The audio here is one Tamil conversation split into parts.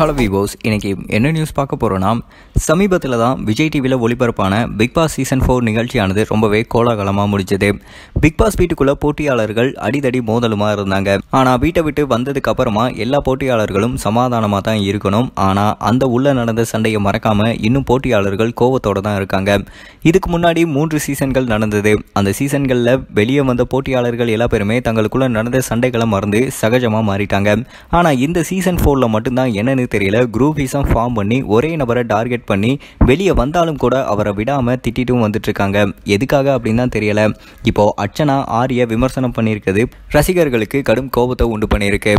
ஹலோ விவோஸ் இன்றைக்கி என்ன நியூஸ் பார்க்க போகிறோன்னா சமீபத்தில் தான் விஜய் டிவியில் ஒளிபரப்பான பிக் பாஸ் சீசன் ஃபோர் நிகழ்ச்சியானது ரொம்பவே கோலாகலமாக முடிஞ்சது பிக் பாஸ் வீட்டுக்குள்ளே போட்டியாளர்கள் அடிதடி மோதலுமாக இருந்தாங்க ஆனால் வீட்டை விட்டு வந்ததுக்கு அப்புறமா எல்லா போட்டியாளர்களும் சமாதானமாக தான் இருக்கணும் ஆனால் அந்த உள்ளே நடந்த சண்டையை மறக்காமல் இன்னும் போட்டியாளர்கள் கோவத்தோடு தான் இருக்காங்க இதுக்கு முன்னாடி மூன்று சீசன்கள் நடந்தது அந்த சீசன்களில் வெளியே வந்த போட்டியாளர்கள் எல்லா பேருமே தங்களுக்குள்ளே நடந்த சண்டைகளை மறந்து சகஜமாக மாறிட்டாங்க ஆனால் இந்த சீசன் ஃபோரில் மட்டும்தான் என்ன என்னன்னு தெரியல குரூப்பிசம் ஃபார்ம் பண்ணி ஒரே நபரை டார்கெட் பண்ணி வெளியே வந்தாலும் கூட அவரை விடாமல் திட்டிட்டும் வந்துட்டுருக்காங்க எதுக்காக அப்படின்னு தான் தெரியல இப்போது அர்ச்சனா ஆரிய விமர்சனம் பண்ணியிருக்கிறது ரசிகர்களுக்கு கடும் கோபத்தை உண்டு பண்ணியிருக்கு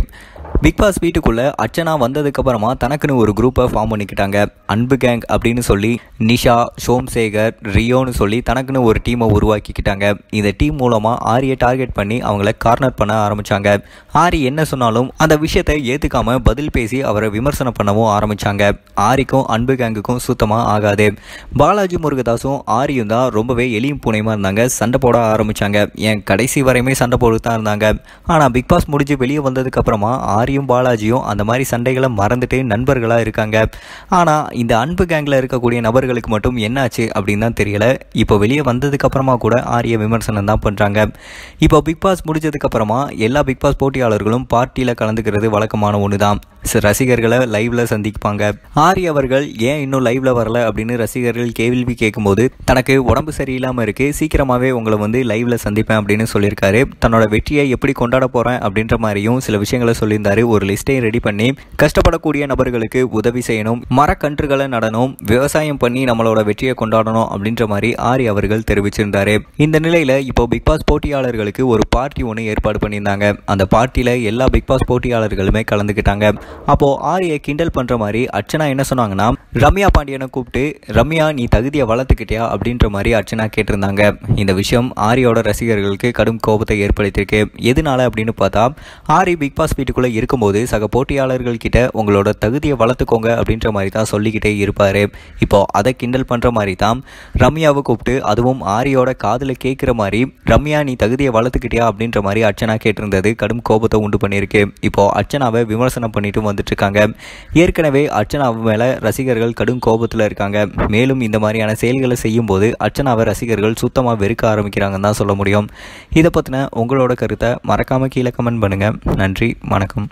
பிக் பாஸ் வீட்டுக்குள்ளே அர்ச்சனா வந்ததுக்கப்புறமா தனக்குன்னு ஒரு குரூப்பை ஃபார்ம் பண்ணிக்கிட்டாங்க அன்பு கேங் அப்படின்னு சொல்லி நிஷா சோம்சேகர் ரியோன்னு சொல்லி தனக்குன்னு ஒரு டீமை உருவாக்கிக்கிட்டாங்க இந்த டீம் மூலமாக ஆரியை டார்கெட் பண்ணி அவங்கள கார்னர் பண்ண ஆரம்பித்தாங்க ஆரி என்ன சொன்னாலும் அந்த விஷயத்தை ஏற்றுக்காமல் பதில் பேசி அவரை விமர்சனம் பண்ணவும் ஆரம்பித்தாங்க ஆரிக்கும் அன்பு கேங்குக்கும் சுத்தமாக ஆகாது பாலாஜி முருகதாஸும் ஆரியும் தான் ரொம்பவே எளியும் புனையமாக இருந்தாங்க சண்டை போட ஆரம்பித்தாங்க என் கடைசி வரையுமே சண்டை போட்டு தான் இருந்தாங்க ஆனால் பிக் பாஸ் முடிஞ்சு வெளியே வந்ததுக்கப்புறமா ஆரி ஹரியும் பாலாஜியும் அந்த மாதிரி சண்டைகளை மறந்துட்டு நண்பர்களாக இருக்காங்க ஆனால் இந்த அன்பு கேங்கில் இருக்கக்கூடிய நபர்களுக்கு மட்டும் என்னாச்சு அப்படின்னு தான் தெரியல இப்போ வெளியே வந்ததுக்கப்புறமா கூட ஆரிய விமர்சனம் தான் பண்ணுறாங்க இப்போ பிக் பாஸ் எல்லா பிக் பாஸ் போட்டியாளர்களும் பார்ட்டியில் கலந்துக்கிறது வழக்கமான ஒன்று தான் ரசிகர்களை லைவ்ல சந்திப்பாங்க ஆரி அவர்கள் ஏன் இன்னும் லைவ்ல வரல அப்படின்னு ரசிகர்கள் கேள்வி கேட்கும்போது தனக்கு உடம்பு சரியில்லாமல் இருக்கு சீக்கிரமாகவே உங்களை வந்து லைவ்ல சந்திப்பேன் அப்படின்னு சொல்லியிருக்காரு தன்னோட வெற்றியை எப்படி கொண்டாட போகிறேன் அப்படின்ற மாதிரியும் சில விஷயங்களை சொல்லியிருந்தாரு ஒரு லிஸ்ட்டையும் ரெடி பண்ணி கஷ்டப்படக்கூடிய நபர்களுக்கு உதவி செய்யணும் மரக்கன்றுகளை நடணும் விவசாயம் பண்ணி நம்மளோட வெற்றியை கொண்டாடணும் அப்படின்ற மாதிரி ஆரி அவர்கள் தெரிவிச்சிருந்தாரு இந்த நிலையில் இப்போ பிக் பாஸ் போட்டியாளர்களுக்கு ஒரு பார்ட்டி ஒன்று ஏற்பாடு பண்ணியிருந்தாங்க அந்த பார்ட்டியில் எல்லா பிக் பாஸ் போட்டியாளர்களுமே கலந்துக்கிட்டாங்க அப்போது ஆரியை கிண்டல் பண்ணுற மாதிரி அர்ச்சனா என்ன சொன்னாங்கன்னா ரம்யா பாண்டியனை கூப்பிட்டு ரம்யா நீ தகுதியை வளர்த்துக்கிட்டியா அப்படின்ற மாதிரி அர்ச்சனா கேட்டிருந்தாங்க இந்த விஷயம் ஆரியோட ரசிகர்களுக்கு கடும் கோபத்தை ஏற்படுத்தியிருக்கு எதனால அப்படின்னு பார்த்தா ஆரி பிக் பாஸ் வீட்டுக்குள்ளே இருக்கும்போது சக போட்டியாளர்கள் கிட்ட உங்களோட தகுதியை வளர்த்துக்கோங்க அப்படின்ற மாதிரி தான் சொல்லிக்கிட்டே இருப்பார் இப்போ அதை கிண்டல் பண்ணுற மாதிரி தான் ரம்யாவை கூப்பிட்டு அதுவும் ஆரியோட காதில் கேட்குற மாதிரி ரம்யா நீ தகுதியை வளர்த்துக்கிட்டியா அப்படின்ற மாதிரி அர்ச்சனா கேட்டிருந்தது கடும் கோபத்தை உண்டு பண்ணியிருக்கு இப்போ அர்ச்சனாவை விமர்சனம் பண்ணிட்டு வந்துட்டு இருக்காங்க ஏற்கனவே அர்ச்சனா மேல ரசிகர்கள் கடும் கோபத்தில் இருக்காங்க மேலும் இந்த மாதிரியான செயல்களை செய்யும் போது அர்ச்சனாவை ரசிகர்கள் சுத்தமாக வெறுக்க ஆரம்பிக்கிறாங்கன்னு தான் சொல்ல முடியும் இதை பற்றின உங்களோட கருத்தை மறக்காமல் கீழே கமெண்ட் பண்ணுங்க நன்றி வணக்கம்